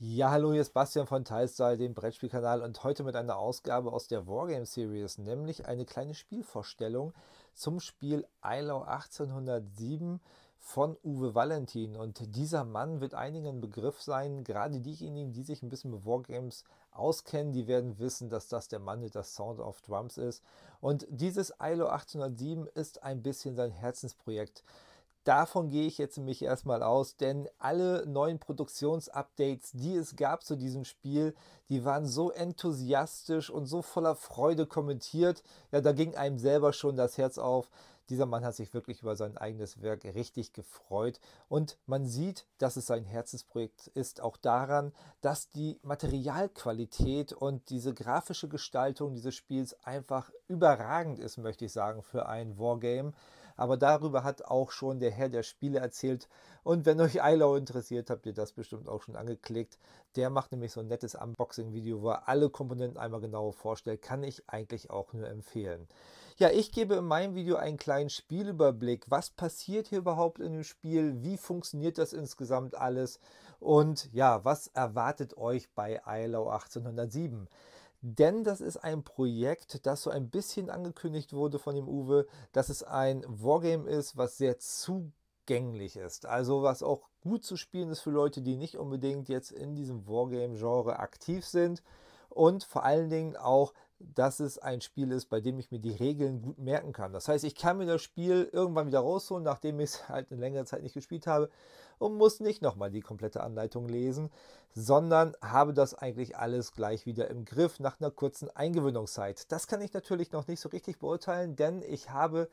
Ja, hallo, hier ist Bastian von Teilstyle, dem Brettspielkanal und heute mit einer Ausgabe aus der Wargame Series, nämlich eine kleine Spielvorstellung zum Spiel Eilau 1807 von Uwe Valentin. Und dieser Mann wird einigen Begriff sein, gerade diejenigen, die sich ein bisschen mit Wargames auskennen, die werden wissen, dass das der Mann mit der Sound of Drums ist. Und dieses ILO 807 ist ein bisschen sein Herzensprojekt. Davon gehe ich jetzt nämlich erstmal aus, denn alle neuen Produktionsupdates, die es gab zu diesem Spiel, die waren so enthusiastisch und so voller Freude kommentiert. Ja, da ging einem selber schon das Herz auf. Dieser Mann hat sich wirklich über sein eigenes Werk richtig gefreut und man sieht, dass es sein Herzensprojekt ist, auch daran, dass die Materialqualität und diese grafische Gestaltung dieses Spiels einfach überragend ist, möchte ich sagen, für ein Wargame. Aber darüber hat auch schon der Herr der Spiele erzählt. Und wenn euch Eilau interessiert, habt ihr das bestimmt auch schon angeklickt. Der macht nämlich so ein nettes Unboxing-Video, wo er alle Komponenten einmal genau vorstellt. Kann ich eigentlich auch nur empfehlen. Ja, ich gebe in meinem Video einen kleinen Spielüberblick. Was passiert hier überhaupt in dem Spiel? Wie funktioniert das insgesamt alles? Und ja, was erwartet euch bei Eilau 1807? denn das ist ein Projekt, das so ein bisschen angekündigt wurde von dem Uwe, dass es ein Wargame ist, was sehr zugänglich ist. Also was auch gut zu spielen ist für Leute, die nicht unbedingt jetzt in diesem Wargame-Genre aktiv sind und vor allen Dingen auch dass es ein Spiel ist, bei dem ich mir die Regeln gut merken kann. Das heißt, ich kann mir das Spiel irgendwann wieder rausholen, nachdem ich es halt eine längere Zeit nicht gespielt habe und muss nicht nochmal die komplette Anleitung lesen, sondern habe das eigentlich alles gleich wieder im Griff nach einer kurzen Eingewöhnungszeit. Das kann ich natürlich noch nicht so richtig beurteilen, denn ich habe,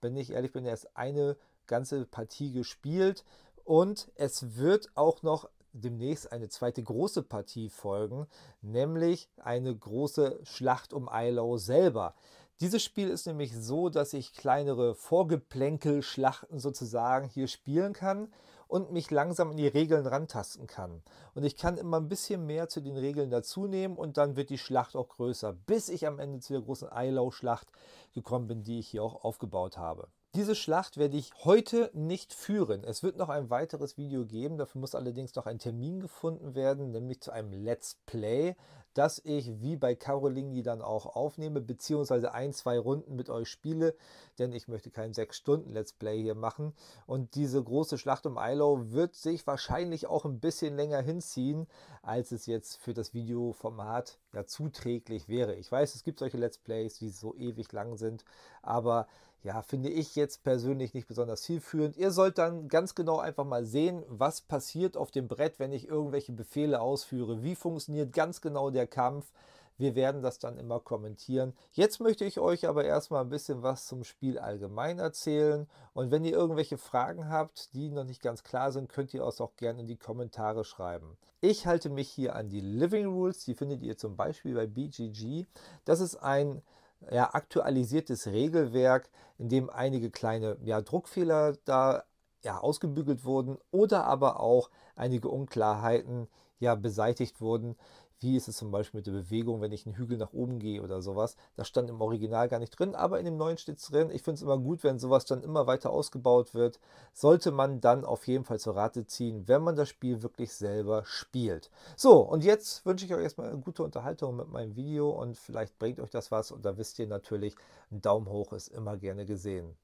wenn ich ehrlich bin, erst eine ganze Partie gespielt und es wird auch noch demnächst eine zweite große Partie folgen, nämlich eine große Schlacht um Eilau selber. Dieses Spiel ist nämlich so, dass ich kleinere Vorgeplänkel-Schlachten sozusagen hier spielen kann und mich langsam in die Regeln rantasten kann. Und ich kann immer ein bisschen mehr zu den Regeln dazunehmen und dann wird die Schlacht auch größer, bis ich am Ende zu der großen Eilau-Schlacht gekommen bin, die ich hier auch aufgebaut habe. Diese Schlacht werde ich heute nicht führen. Es wird noch ein weiteres Video geben. Dafür muss allerdings noch ein Termin gefunden werden, nämlich zu einem Let's Play, das ich wie bei Carolingi dann auch aufnehme, beziehungsweise ein, zwei Runden mit euch spiele, denn ich möchte kein 6-Stunden-Let's Play hier machen. Und diese große Schlacht um Ilo wird sich wahrscheinlich auch ein bisschen länger hinziehen, als es jetzt für das Videoformat ja zuträglich wäre. Ich weiß, es gibt solche Let's Plays, die so ewig lang sind, aber ja, finde ich jetzt persönlich nicht besonders zielführend. Ihr sollt dann ganz genau einfach mal sehen, was passiert auf dem Brett, wenn ich irgendwelche Befehle ausführe. Wie funktioniert ganz genau der Kampf? Wir werden das dann immer kommentieren. Jetzt möchte ich euch aber erstmal ein bisschen was zum Spiel allgemein erzählen. Und wenn ihr irgendwelche Fragen habt, die noch nicht ganz klar sind, könnt ihr uns auch gerne in die Kommentare schreiben. Ich halte mich hier an die Living Rules. Die findet ihr zum Beispiel bei BGG. Das ist ein ja, aktualisiertes Regelwerk, in dem einige kleine ja, Druckfehler da ja, ausgebügelt wurden oder aber auch einige Unklarheiten ja beseitigt wurden. Wie ist es zum Beispiel mit der Bewegung, wenn ich einen Hügel nach oben gehe oder sowas? Das stand im Original gar nicht drin, aber in dem neuen steht es drin. Ich finde es immer gut, wenn sowas dann immer weiter ausgebaut wird. Sollte man dann auf jeden Fall zur Rate ziehen, wenn man das Spiel wirklich selber spielt. So, und jetzt wünsche ich euch erstmal eine gute Unterhaltung mit meinem Video und vielleicht bringt euch das was. Und da wisst ihr natürlich, ein Daumen hoch ist immer gerne gesehen.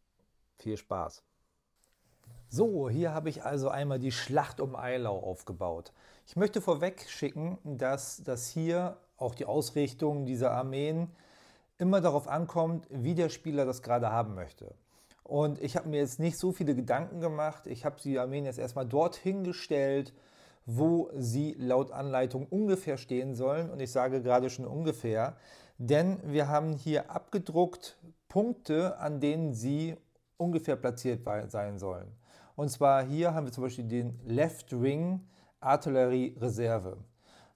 Viel Spaß! So, hier habe ich also einmal die Schlacht um Eilau aufgebaut. Ich möchte vorweg schicken, dass das hier auch die Ausrichtung dieser Armeen immer darauf ankommt, wie der Spieler das gerade haben möchte. Und ich habe mir jetzt nicht so viele Gedanken gemacht. Ich habe die Armeen jetzt erstmal dorthin gestellt, wo sie laut Anleitung ungefähr stehen sollen. Und ich sage gerade schon ungefähr, denn wir haben hier abgedruckt Punkte, an denen sie ungefähr platziert sein sollen. Und zwar hier haben wir zum Beispiel den Left Wing Reserve.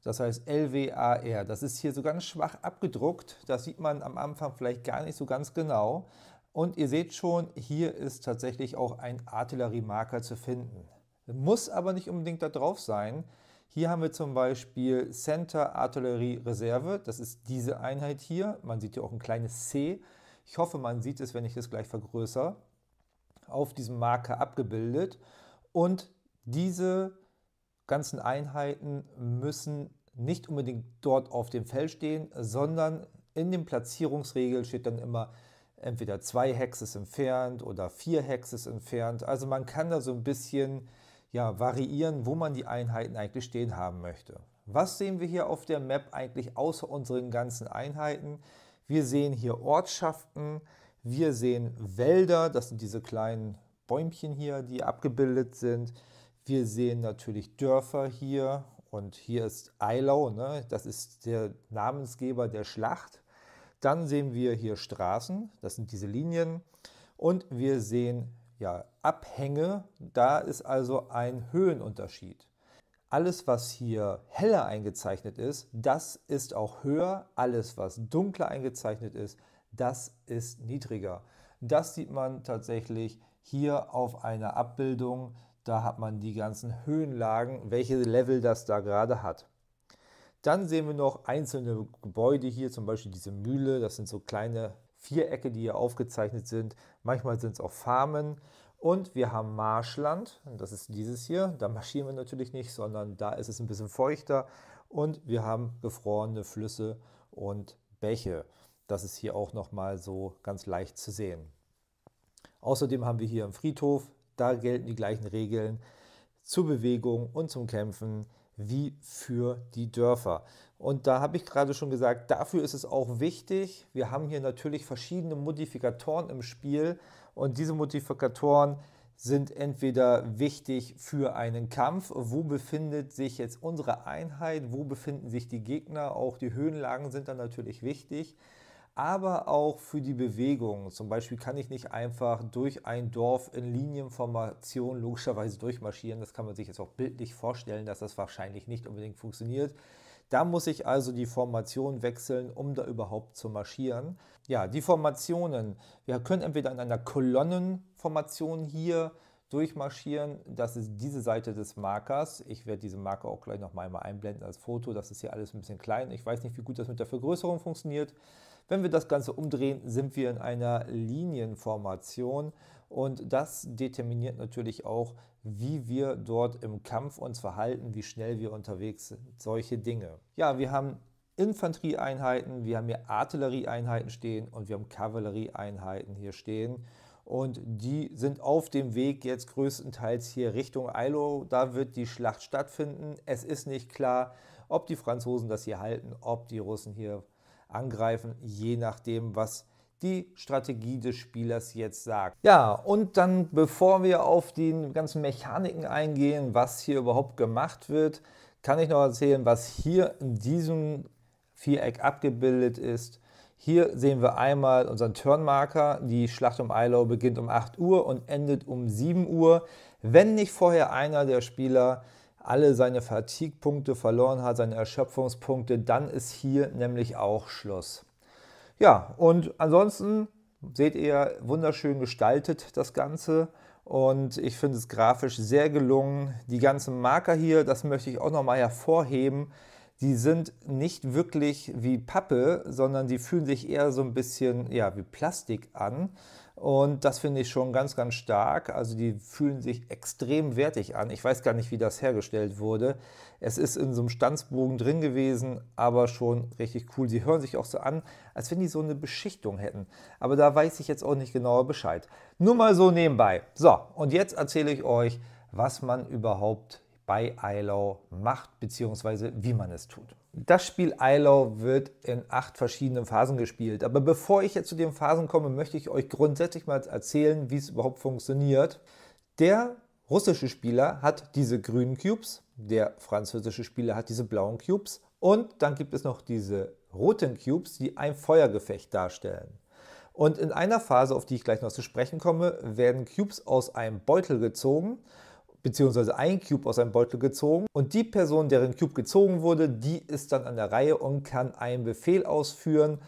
Das heißt LWAR. Das ist hier so ganz schwach abgedruckt. Das sieht man am Anfang vielleicht gar nicht so ganz genau. Und ihr seht schon, hier ist tatsächlich auch ein Artilleriemarker zu finden. Muss aber nicht unbedingt da drauf sein. Hier haben wir zum Beispiel Center Artillerie Reserve. Das ist diese Einheit hier. Man sieht hier auch ein kleines C. Ich hoffe, man sieht es, wenn ich das gleich vergrößere auf diesem Marker abgebildet und diese ganzen Einheiten müssen nicht unbedingt dort auf dem Feld stehen, sondern in den Platzierungsregeln steht dann immer entweder zwei Hexes entfernt oder vier Hexes entfernt. Also man kann da so ein bisschen ja, variieren, wo man die Einheiten eigentlich stehen haben möchte. Was sehen wir hier auf der Map eigentlich außer unseren ganzen Einheiten? Wir sehen hier Ortschaften, wir sehen Wälder, das sind diese kleinen Bäumchen hier, die abgebildet sind. Wir sehen natürlich Dörfer hier und hier ist Eilau, ne? das ist der Namensgeber der Schlacht. Dann sehen wir hier Straßen, das sind diese Linien. Und wir sehen ja, Abhänge, da ist also ein Höhenunterschied. Alles, was hier heller eingezeichnet ist, das ist auch höher. Alles, was dunkler eingezeichnet ist, das ist niedriger. Das sieht man tatsächlich hier auf einer Abbildung. Da hat man die ganzen Höhenlagen, welche Level das da gerade hat. Dann sehen wir noch einzelne Gebäude hier, zum Beispiel diese Mühle. Das sind so kleine Vierecke, die hier aufgezeichnet sind. Manchmal sind es auch Farmen. Und wir haben Marschland, das ist dieses hier. Da marschieren wir natürlich nicht, sondern da ist es ein bisschen feuchter. Und wir haben gefrorene Flüsse und Bäche. Das ist hier auch nochmal so ganz leicht zu sehen. Außerdem haben wir hier im Friedhof, da gelten die gleichen Regeln zur Bewegung und zum Kämpfen wie für die Dörfer. Und da habe ich gerade schon gesagt, dafür ist es auch wichtig. Wir haben hier natürlich verschiedene Modifikatoren im Spiel und diese Modifikatoren sind entweder wichtig für einen Kampf, wo befindet sich jetzt unsere Einheit, wo befinden sich die Gegner, auch die Höhenlagen sind dann natürlich wichtig aber auch für die Bewegung. Zum Beispiel kann ich nicht einfach durch ein Dorf in Linienformation logischerweise durchmarschieren. Das kann man sich jetzt auch bildlich vorstellen, dass das wahrscheinlich nicht unbedingt funktioniert. Da muss ich also die Formation wechseln, um da überhaupt zu marschieren. Ja, die Formationen. Wir können entweder in einer Kolonnenformation hier durchmarschieren. Das ist diese Seite des Markers. Ich werde diese Marker auch gleich noch mal einblenden als Foto. Das ist hier alles ein bisschen klein. Ich weiß nicht, wie gut das mit der Vergrößerung funktioniert. Wenn wir das Ganze umdrehen, sind wir in einer Linienformation und das determiniert natürlich auch, wie wir dort im Kampf uns verhalten, wie schnell wir unterwegs sind, solche Dinge. Ja, wir haben Infanterieeinheiten, wir haben hier Artillerieeinheiten stehen und wir haben Kavallerieeinheiten hier stehen. Und die sind auf dem Weg jetzt größtenteils hier Richtung Eilo. Da wird die Schlacht stattfinden. Es ist nicht klar, ob die Franzosen das hier halten, ob die Russen hier angreifen, je nachdem, was die Strategie des Spielers jetzt sagt. Ja, und dann, bevor wir auf die ganzen Mechaniken eingehen, was hier überhaupt gemacht wird, kann ich noch erzählen, was hier in diesem Viereck abgebildet ist. Hier sehen wir einmal unseren Turnmarker. Die Schlacht um Eilau beginnt um 8 Uhr und endet um 7 Uhr. Wenn nicht vorher einer der Spieler alle seine Fatigue-Punkte verloren hat, seine Erschöpfungspunkte, dann ist hier nämlich auch Schluss. Ja, und ansonsten seht ihr wunderschön gestaltet das Ganze und ich finde es grafisch sehr gelungen. Die ganzen Marker hier, das möchte ich auch nochmal hervorheben, die sind nicht wirklich wie Pappe, sondern die fühlen sich eher so ein bisschen ja, wie Plastik an. Und das finde ich schon ganz, ganz stark. Also die fühlen sich extrem wertig an. Ich weiß gar nicht, wie das hergestellt wurde. Es ist in so einem Stanzbogen drin gewesen, aber schon richtig cool. Sie hören sich auch so an, als wenn die so eine Beschichtung hätten. Aber da weiß ich jetzt auch nicht genauer Bescheid. Nur mal so nebenbei. So, und jetzt erzähle ich euch, was man überhaupt bei ILO macht, beziehungsweise wie man es tut. Das Spiel Eilau wird in acht verschiedenen Phasen gespielt. Aber bevor ich jetzt zu den Phasen komme, möchte ich euch grundsätzlich mal erzählen, wie es überhaupt funktioniert. Der russische Spieler hat diese grünen Cubes, der französische Spieler hat diese blauen Cubes und dann gibt es noch diese roten Cubes, die ein Feuergefecht darstellen. Und in einer Phase, auf die ich gleich noch zu sprechen komme, werden Cubes aus einem Beutel gezogen beziehungsweise ein Cube aus einem Beutel gezogen und die Person, deren Cube gezogen wurde, die ist dann an der Reihe und kann einen Befehl ausführen,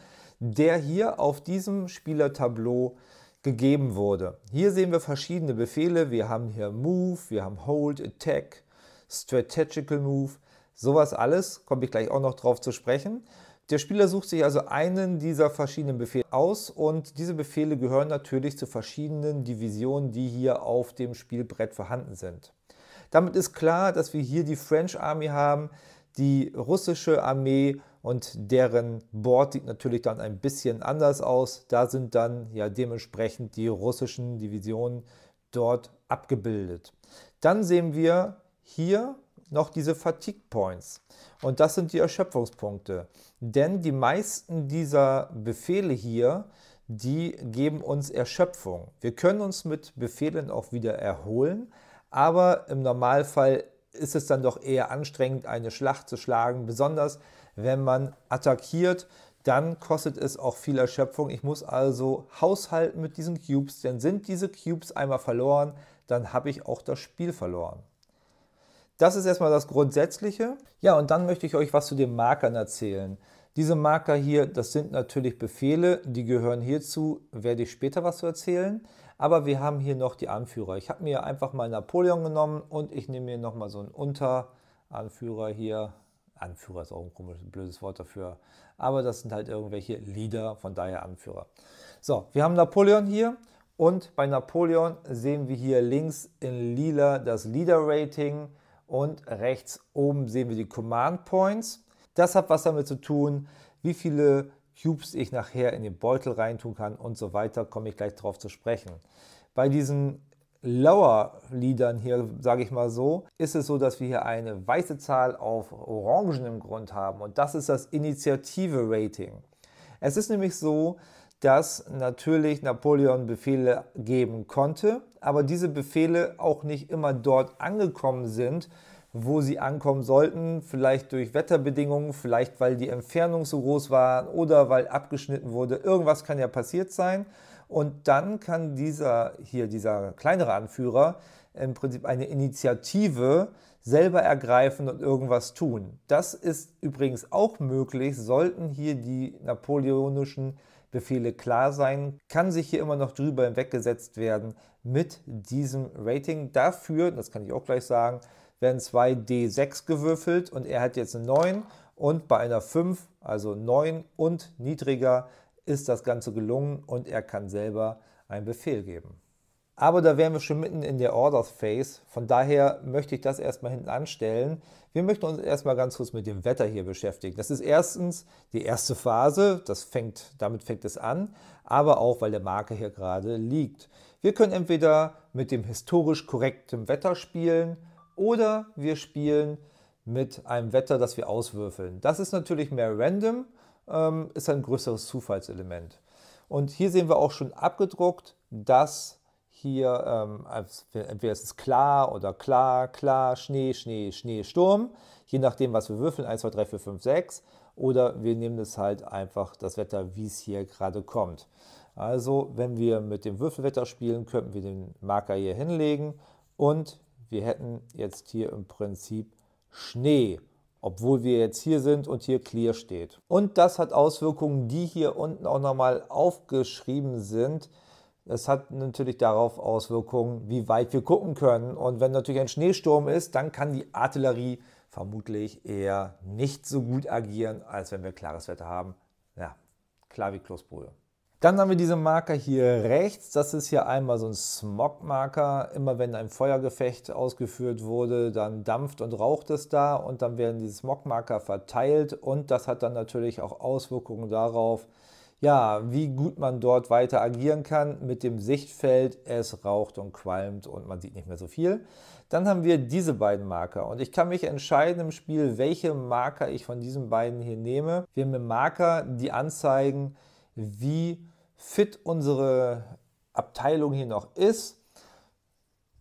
der hier auf diesem Spielertableau gegeben wurde. Hier sehen wir verschiedene Befehle. Wir haben hier Move, wir haben Hold, Attack, Strategical Move, sowas alles, komme ich gleich auch noch drauf zu sprechen. Der Spieler sucht sich also einen dieser verschiedenen Befehle aus und diese Befehle gehören natürlich zu verschiedenen Divisionen, die hier auf dem Spielbrett vorhanden sind. Damit ist klar, dass wir hier die French Army haben, die russische Armee und deren Board sieht natürlich dann ein bisschen anders aus. Da sind dann ja dementsprechend die russischen Divisionen dort abgebildet. Dann sehen wir hier noch diese Fatigue Points. Und das sind die Erschöpfungspunkte. Denn die meisten dieser Befehle hier, die geben uns Erschöpfung. Wir können uns mit Befehlen auch wieder erholen, aber im Normalfall ist es dann doch eher anstrengend, eine Schlacht zu schlagen. Besonders wenn man attackiert, dann kostet es auch viel Erschöpfung. Ich muss also haushalten mit diesen Cubes, denn sind diese Cubes einmal verloren, dann habe ich auch das Spiel verloren. Das ist erstmal das Grundsätzliche. Ja, und dann möchte ich euch was zu den Markern erzählen. Diese Marker hier, das sind natürlich Befehle, die gehören hierzu, werde ich später was zu erzählen. Aber wir haben hier noch die Anführer. Ich habe mir einfach mal Napoleon genommen und ich nehme mir nochmal so einen Unteranführer hier. Anführer ist auch ein komisches, blödes Wort dafür. Aber das sind halt irgendwelche Leader, von daher Anführer. So, wir haben Napoleon hier und bei Napoleon sehen wir hier links in lila das Leader-Rating und rechts oben sehen wir die Command Points. Das hat was damit zu tun, wie viele Cubes ich nachher in den Beutel reintun kann und so weiter, komme ich gleich darauf zu sprechen. Bei diesen Lower-Liedern hier, sage ich mal so, ist es so, dass wir hier eine weiße Zahl auf Orangen im Grund haben und das ist das Initiative-Rating. Es ist nämlich so, dass natürlich Napoleon Befehle geben konnte aber diese Befehle auch nicht immer dort angekommen sind, wo sie ankommen sollten, vielleicht durch Wetterbedingungen, vielleicht weil die Entfernung so groß war oder weil abgeschnitten wurde. Irgendwas kann ja passiert sein. Und dann kann dieser hier, dieser kleinere Anführer, im Prinzip eine Initiative selber ergreifen und irgendwas tun. Das ist übrigens auch möglich, sollten hier die napoleonischen Befehle klar sein, kann sich hier immer noch drüber hinweggesetzt werden mit diesem Rating. Dafür, das kann ich auch gleich sagen, werden zwei D6 gewürfelt und er hat jetzt eine 9 und bei einer 5, also 9 und niedriger, ist das Ganze gelungen und er kann selber einen Befehl geben. Aber da wären wir schon mitten in der Orders Phase. Von daher möchte ich das erstmal hinten anstellen. Wir möchten uns erstmal ganz kurz mit dem Wetter hier beschäftigen. Das ist erstens die erste Phase. Das fängt, damit fängt es an. Aber auch, weil der Marker hier gerade liegt. Wir können entweder mit dem historisch korrekten Wetter spielen oder wir spielen mit einem Wetter, das wir auswürfeln. Das ist natürlich mehr random, ähm, ist ein größeres Zufallselement. Und hier sehen wir auch schon abgedruckt, dass hier, ähm, entweder ist es klar oder klar, klar, Schnee, Schnee, Schnee, Sturm, je nachdem, was wir würfeln, 1, 2, 3, 4, 5, 6, oder wir nehmen es halt einfach das Wetter, wie es hier gerade kommt. Also, wenn wir mit dem Würfelwetter spielen, könnten wir den Marker hier hinlegen und wir hätten jetzt hier im Prinzip Schnee, obwohl wir jetzt hier sind und hier Clear steht. Und das hat Auswirkungen, die hier unten auch nochmal aufgeschrieben sind. Das hat natürlich darauf Auswirkungen, wie weit wir gucken können. Und wenn natürlich ein Schneesturm ist, dann kann die Artillerie vermutlich eher nicht so gut agieren, als wenn wir klares Wetter haben. Ja, klar wie Klosbrühe. Dann haben wir diese Marker hier rechts. Das ist hier einmal so ein Smogmarker. Immer wenn ein Feuergefecht ausgeführt wurde, dann dampft und raucht es da und dann werden diese Smogmarker verteilt und das hat dann natürlich auch Auswirkungen darauf, ja, wie gut man dort weiter agieren kann mit dem Sichtfeld. Es raucht und qualmt und man sieht nicht mehr so viel. Dann haben wir diese beiden Marker und ich kann mich entscheiden im Spiel, welche Marker ich von diesen beiden hier nehme. Wir haben Marker, die anzeigen, wie fit unsere Abteilung hier noch ist.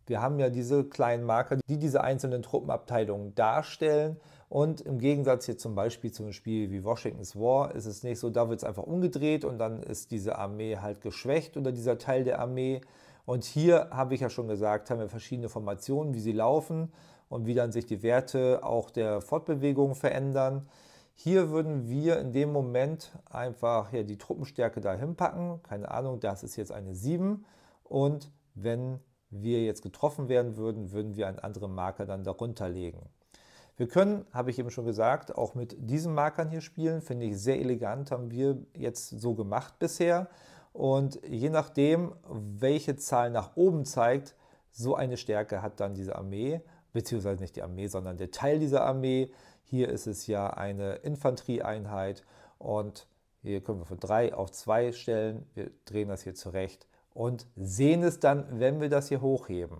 Wir haben ja diese kleinen Marker, die diese einzelnen Truppenabteilungen darstellen. Und im Gegensatz hier zum Beispiel zu einem Spiel wie Washington's War ist es nicht so, da wird es einfach umgedreht und dann ist diese Armee halt geschwächt oder dieser Teil der Armee. Und hier habe ich ja schon gesagt, haben wir verschiedene Formationen, wie sie laufen und wie dann sich die Werte auch der Fortbewegung verändern. Hier würden wir in dem Moment einfach hier die Truppenstärke dahin packen. Keine Ahnung, das ist jetzt eine 7. Und wenn wir jetzt getroffen werden würden, würden wir einen anderen Marker dann darunter legen. Wir können, habe ich eben schon gesagt, auch mit diesen Markern hier spielen. Finde ich sehr elegant, haben wir jetzt so gemacht bisher. Und je nachdem, welche Zahl nach oben zeigt, so eine Stärke hat dann diese Armee, beziehungsweise nicht die Armee, sondern der Teil dieser Armee. Hier ist es ja eine Infanterieeinheit und hier können wir von 3 auf 2 stellen. Wir drehen das hier zurecht und sehen es dann, wenn wir das hier hochheben.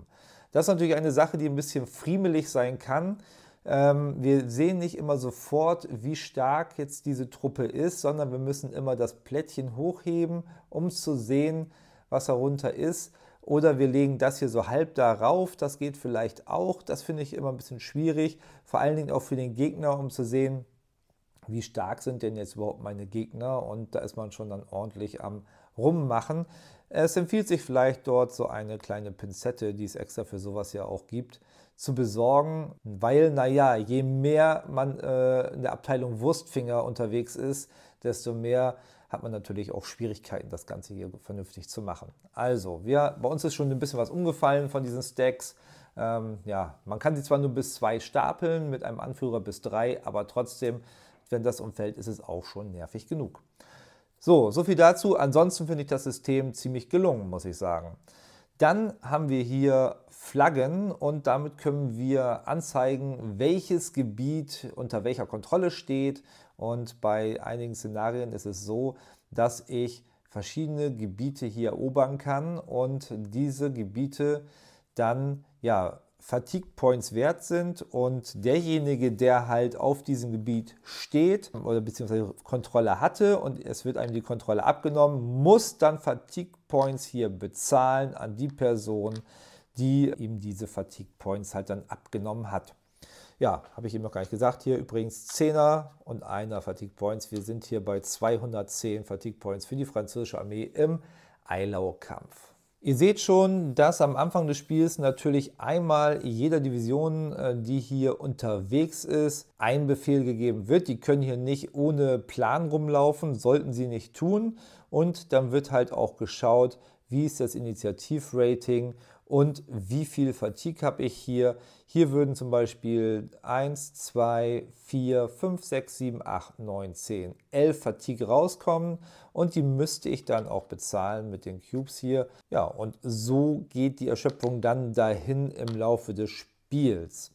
Das ist natürlich eine Sache, die ein bisschen friemelig sein kann. Ähm, wir sehen nicht immer sofort, wie stark jetzt diese Truppe ist, sondern wir müssen immer das Plättchen hochheben, um zu sehen, was darunter ist. Oder wir legen das hier so halb darauf, das geht vielleicht auch. Das finde ich immer ein bisschen schwierig, vor allen Dingen auch für den Gegner, um zu sehen, wie stark sind denn jetzt überhaupt meine Gegner. Und da ist man schon dann ordentlich am Rummachen. Es empfiehlt sich vielleicht dort so eine kleine Pinzette, die es extra für sowas ja auch gibt, zu besorgen, weil, naja, je mehr man äh, in der Abteilung Wurstfinger unterwegs ist, desto mehr hat man natürlich auch Schwierigkeiten, das Ganze hier vernünftig zu machen. Also, wir, bei uns ist schon ein bisschen was umgefallen von diesen Stacks. Ähm, ja, man kann sie zwar nur bis zwei stapeln, mit einem Anführer bis drei, aber trotzdem, wenn das umfällt, ist es auch schon nervig genug. So, so viel dazu. Ansonsten finde ich das System ziemlich gelungen, muss ich sagen. Dann haben wir hier Flaggen und damit können wir anzeigen, welches Gebiet unter welcher Kontrolle steht. Und bei einigen Szenarien ist es so, dass ich verschiedene Gebiete hier erobern kann und diese Gebiete dann ja, Fatigue Points wert sind und derjenige, der halt auf diesem Gebiet steht oder beziehungsweise Kontrolle hatte und es wird einem die Kontrolle abgenommen, muss dann Fatigue Points hier bezahlen an die Person, die ihm diese Fatigue Points halt dann abgenommen hat. Ja, habe ich eben noch gar nicht gesagt. Hier übrigens 10er und 1er Fatigue Points. Wir sind hier bei 210 Fatigue Points für die französische Armee im eilau Kampf. Ihr seht schon, dass am Anfang des Spiels natürlich einmal jeder Division, äh, die hier unterwegs ist, ein Befehl gegeben wird. Die können hier nicht ohne Plan rumlaufen, sollten sie nicht tun. Und dann wird halt auch geschaut, wie ist das Initiativrating und wie viel Fatigue habe ich hier. Hier würden zum Beispiel 1, 2, 4, 5, 6, 7, 8, 9, 10, 11 Fatigue rauskommen und die müsste ich dann auch bezahlen mit den Cubes hier. Ja, und so geht die Erschöpfung dann dahin im Laufe des Spiels.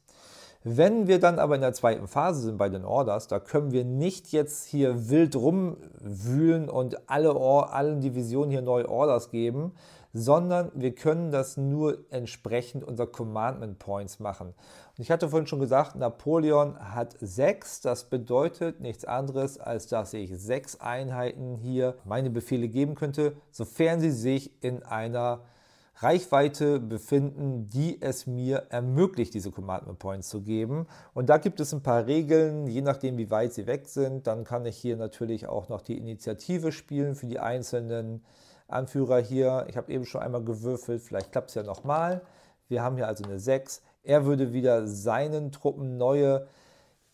Wenn wir dann aber in der zweiten Phase sind bei den Orders, da können wir nicht jetzt hier wild rumwühlen und alle, allen Divisionen hier neue Orders geben, sondern wir können das nur entsprechend unserer Commandment Points machen. Und ich hatte vorhin schon gesagt, Napoleon hat sechs. Das bedeutet nichts anderes, als dass ich sechs Einheiten hier meine Befehle geben könnte, sofern sie sich in einer Reichweite befinden, die es mir ermöglicht, diese Commandment Points zu geben. Und da gibt es ein paar Regeln, je nachdem, wie weit sie weg sind. Dann kann ich hier natürlich auch noch die Initiative spielen für die einzelnen Anführer hier, ich habe eben schon einmal gewürfelt, vielleicht klappt es ja nochmal. Wir haben hier also eine 6. Er würde wieder seinen Truppen neue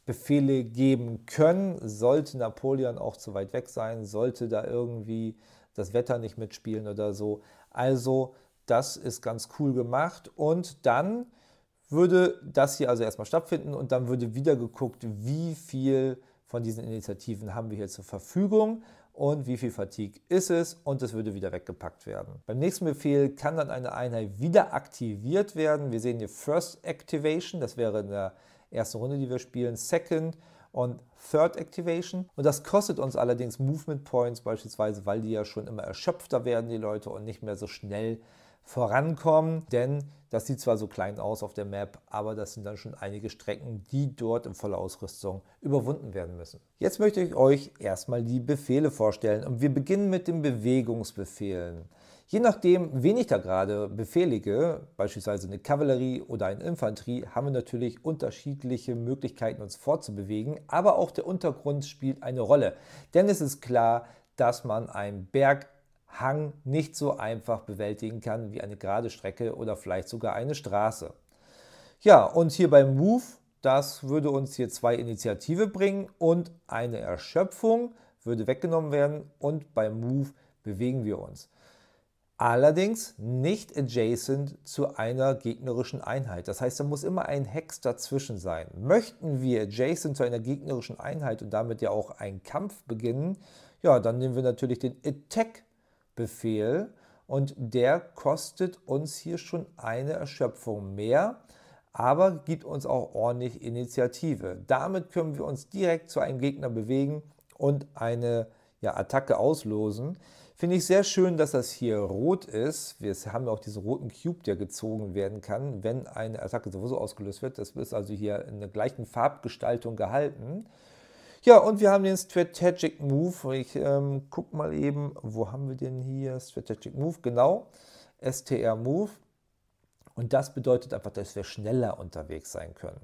Befehle geben können, sollte Napoleon auch zu weit weg sein, sollte da irgendwie das Wetter nicht mitspielen oder so. Also das ist ganz cool gemacht und dann würde das hier also erstmal stattfinden und dann würde wieder geguckt, wie viel von diesen Initiativen haben wir hier zur Verfügung und wie viel Fatigue ist es und es würde wieder weggepackt werden. Beim nächsten Befehl kann dann eine Einheit wieder aktiviert werden. Wir sehen hier First Activation, das wäre in der ersten Runde, die wir spielen, Second und Third Activation. Und das kostet uns allerdings Movement Points beispielsweise, weil die ja schon immer erschöpfter werden, die Leute, und nicht mehr so schnell vorankommen, denn das sieht zwar so klein aus auf der Map, aber das sind dann schon einige Strecken, die dort in voller Ausrüstung überwunden werden müssen. Jetzt möchte ich euch erstmal die Befehle vorstellen und wir beginnen mit den Bewegungsbefehlen. Je nachdem, wen ich da gerade befehlige, beispielsweise eine Kavallerie oder eine Infanterie, haben wir natürlich unterschiedliche Möglichkeiten, uns fortzubewegen, aber auch der Untergrund spielt eine Rolle. Denn es ist klar, dass man einen Berg Hang nicht so einfach bewältigen kann wie eine gerade Strecke oder vielleicht sogar eine Straße. Ja, und hier beim Move, das würde uns hier zwei Initiative bringen und eine Erschöpfung würde weggenommen werden und beim Move bewegen wir uns. Allerdings nicht adjacent zu einer gegnerischen Einheit. Das heißt, da muss immer ein Hex dazwischen sein. Möchten wir adjacent zu einer gegnerischen Einheit und damit ja auch einen Kampf beginnen, ja, dann nehmen wir natürlich den Attack Befehl und der kostet uns hier schon eine Erschöpfung mehr, aber gibt uns auch ordentlich Initiative. Damit können wir uns direkt zu einem Gegner bewegen und eine ja, Attacke auslosen. Finde ich sehr schön, dass das hier rot ist. Wir haben ja auch diesen roten Cube, der gezogen werden kann, wenn eine Attacke sowieso ausgelöst wird. Das ist also hier in der gleichen Farbgestaltung gehalten. Ja, und wir haben den Strategic Move. Ich ähm, guck mal eben, wo haben wir den hier? Strategic Move, genau. STR Move. Und das bedeutet einfach, dass wir schneller unterwegs sein können.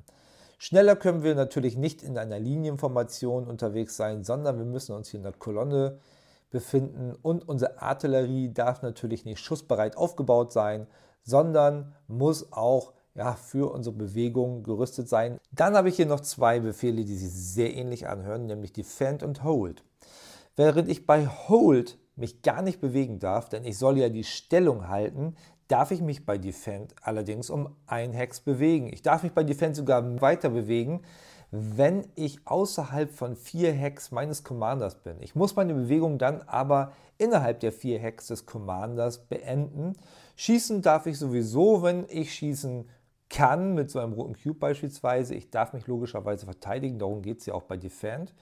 Schneller können wir natürlich nicht in einer Linienformation unterwegs sein, sondern wir müssen uns hier in der Kolonne befinden und unsere Artillerie darf natürlich nicht schussbereit aufgebaut sein, sondern muss auch ja, für unsere Bewegung gerüstet sein. Dann habe ich hier noch zwei Befehle, die sich sehr ähnlich anhören, nämlich Defend und Hold. Während ich bei Hold mich gar nicht bewegen darf, denn ich soll ja die Stellung halten, darf ich mich bei Defend allerdings um ein Hex bewegen. Ich darf mich bei Defend sogar weiter bewegen, wenn ich außerhalb von vier Hex meines Commanders bin. Ich muss meine Bewegung dann aber innerhalb der vier Hex des Commanders beenden. Schießen darf ich sowieso, wenn ich schießen kann mit so einem roten Cube beispielsweise. Ich darf mich logischerweise verteidigen, darum geht es ja auch bei Defend.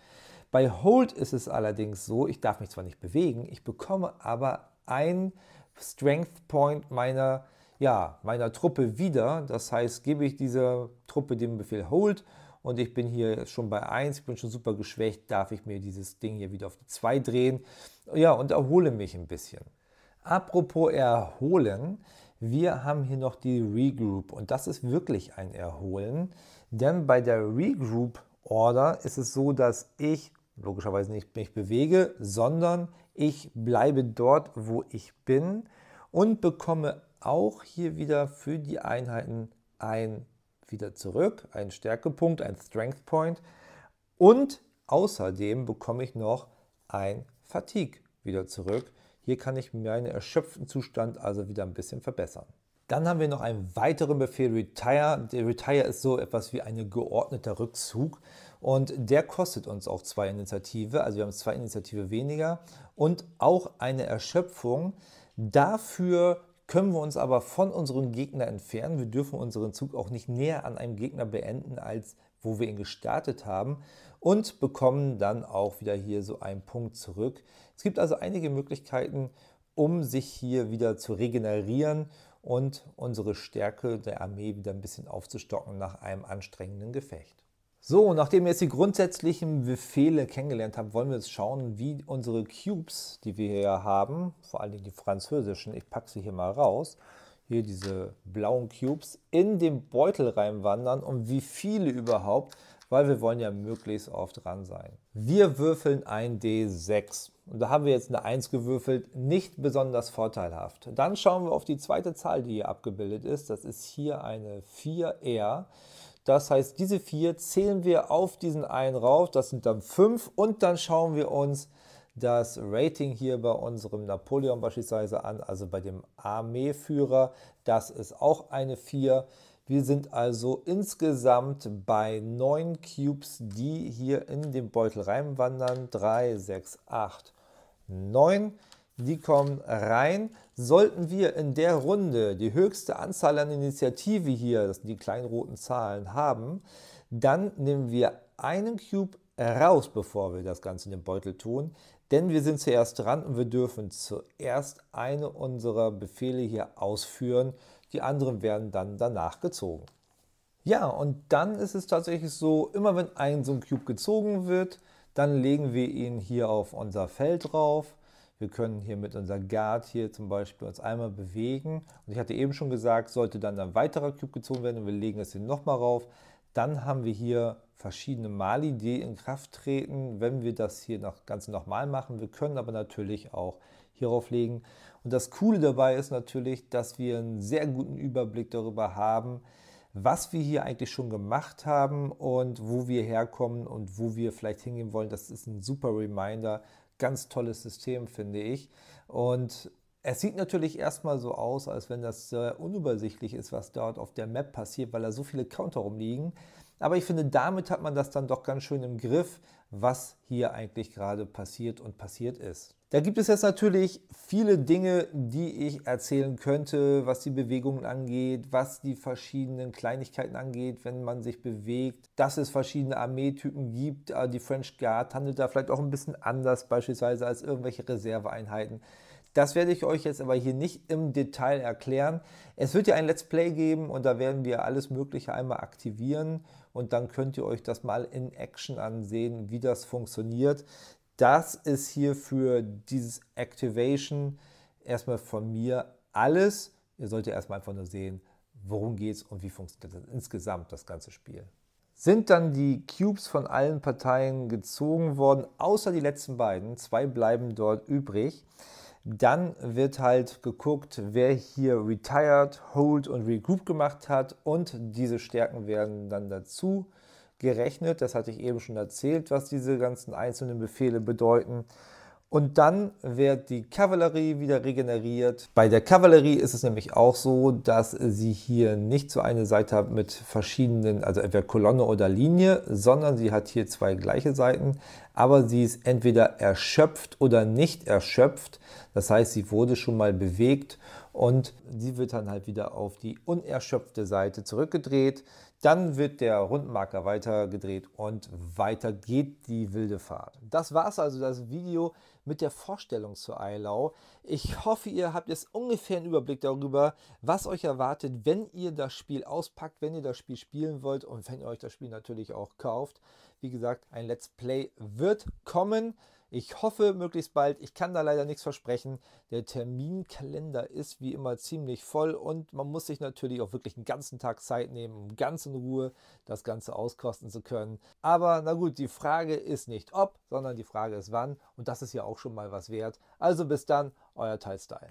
Bei Hold ist es allerdings so, ich darf mich zwar nicht bewegen, ich bekomme aber ein Strength Point meiner, ja, meiner Truppe wieder. Das heißt, gebe ich dieser Truppe den Befehl Hold und ich bin hier schon bei 1, ich bin schon super geschwächt, darf ich mir dieses Ding hier wieder auf die 2 drehen. Ja, und erhole mich ein bisschen. Apropos erholen, wir haben hier noch die Regroup und das ist wirklich ein Erholen, denn bei der Regroup Order ist es so, dass ich logischerweise nicht mich bewege, sondern ich bleibe dort, wo ich bin und bekomme auch hier wieder für die Einheiten ein wieder zurück, ein Stärkepunkt, ein Strength Point und außerdem bekomme ich noch ein Fatigue wieder zurück, hier kann ich meinen erschöpften Zustand also wieder ein bisschen verbessern. Dann haben wir noch einen weiteren Befehl Retire. Der Retire ist so etwas wie ein geordneter Rückzug und der kostet uns auch zwei Initiative. Also wir haben zwei Initiative weniger und auch eine Erschöpfung. Dafür können wir uns aber von unserem Gegner entfernen. Wir dürfen unseren Zug auch nicht näher an einem Gegner beenden, als wo wir ihn gestartet haben und bekommen dann auch wieder hier so einen Punkt zurück. Es gibt also einige Möglichkeiten, um sich hier wieder zu regenerieren und unsere Stärke der Armee wieder ein bisschen aufzustocken nach einem anstrengenden Gefecht. So, nachdem wir jetzt die grundsätzlichen Befehle kennengelernt haben, wollen wir jetzt schauen, wie unsere Cubes, die wir hier haben, vor allen Dingen die französischen, ich packe sie hier mal raus, hier diese blauen Cubes, in den Beutel reinwandern und wie viele überhaupt weil wir wollen ja möglichst oft dran sein. Wir würfeln ein D6 und da haben wir jetzt eine 1 gewürfelt, nicht besonders vorteilhaft. Dann schauen wir auf die zweite Zahl, die hier abgebildet ist. Das ist hier eine 4R. Das heißt, diese 4 zählen wir auf diesen einen rauf, das sind dann 5 und dann schauen wir uns das Rating hier bei unserem Napoleon beispielsweise an, also bei dem Armeeführer. Das ist auch eine 4. Wir sind also insgesamt bei 9 Cubes, die hier in den Beutel reinwandern. 3, 6, 8, 9. Die kommen rein. Sollten wir in der Runde die höchste Anzahl an Initiative hier, das sind die kleinen roten Zahlen, haben, dann nehmen wir einen Cube raus, bevor wir das Ganze in den Beutel tun. Denn wir sind zuerst dran und wir dürfen zuerst eine unserer Befehle hier ausführen. Die anderen werden dann danach gezogen. Ja, und dann ist es tatsächlich so, immer wenn ein so ein Cube gezogen wird, dann legen wir ihn hier auf unser Feld drauf. Wir können hier mit unserer Guard hier zum Beispiel uns einmal bewegen. Und ich hatte eben schon gesagt, sollte dann ein weiterer Cube gezogen werden und wir legen es hier nochmal rauf, dann haben wir hier verschiedene Mali, die in Kraft treten, wenn wir das hier noch ganz normal machen. Wir können aber natürlich auch hierauf legen. Und das Coole dabei ist natürlich, dass wir einen sehr guten Überblick darüber haben, was wir hier eigentlich schon gemacht haben und wo wir herkommen und wo wir vielleicht hingehen wollen. Das ist ein super Reminder. Ganz tolles System, finde ich. Und es sieht natürlich erstmal so aus, als wenn das sehr unübersichtlich ist, was dort auf der Map passiert, weil da so viele Counter rumliegen. Aber ich finde, damit hat man das dann doch ganz schön im Griff, was hier eigentlich gerade passiert und passiert ist. Da gibt es jetzt natürlich viele Dinge, die ich erzählen könnte, was die Bewegungen angeht, was die verschiedenen Kleinigkeiten angeht, wenn man sich bewegt, dass es verschiedene Armeetypen gibt. Ah, die French Guard handelt da vielleicht auch ein bisschen anders beispielsweise als irgendwelche Reserveeinheiten. Das werde ich euch jetzt aber hier nicht im Detail erklären. Es wird ja ein Let's Play geben und da werden wir alles Mögliche einmal aktivieren und dann könnt ihr euch das mal in Action ansehen, wie das funktioniert das ist hier für dieses Activation erstmal von mir alles. Ihr solltet erstmal einfach nur sehen, worum geht es und wie funktioniert das insgesamt das ganze Spiel. Sind dann die Cubes von allen Parteien gezogen worden, außer die letzten beiden, zwei bleiben dort übrig. Dann wird halt geguckt, wer hier Retired, Hold und Regroup gemacht hat und diese Stärken werden dann dazu gerechnet. Das hatte ich eben schon erzählt, was diese ganzen einzelnen Befehle bedeuten. Und dann wird die Kavallerie wieder regeneriert. Bei der Kavallerie ist es nämlich auch so, dass sie hier nicht so eine Seite hat mit verschiedenen, also entweder Kolonne oder Linie, sondern sie hat hier zwei gleiche Seiten. Aber sie ist entweder erschöpft oder nicht erschöpft. Das heißt, sie wurde schon mal bewegt und sie wird dann halt wieder auf die unerschöpfte Seite zurückgedreht. Dann wird der Rundenmarker weitergedreht und weiter geht die wilde Fahrt. Das war es also das Video mit der Vorstellung zu Eilau. Ich hoffe, ihr habt jetzt ungefähr einen Überblick darüber, was euch erwartet, wenn ihr das Spiel auspackt, wenn ihr das Spiel spielen wollt und wenn ihr euch das Spiel natürlich auch kauft. Wie gesagt, ein Let's Play wird kommen. Ich hoffe möglichst bald. Ich kann da leider nichts versprechen. Der Terminkalender ist wie immer ziemlich voll und man muss sich natürlich auch wirklich einen ganzen Tag Zeit nehmen, um ganz in Ruhe das Ganze auskosten zu können. Aber na gut, die Frage ist nicht ob, sondern die Frage ist wann und das ist ja auch schon mal was wert. Also bis dann, euer Teilstyle.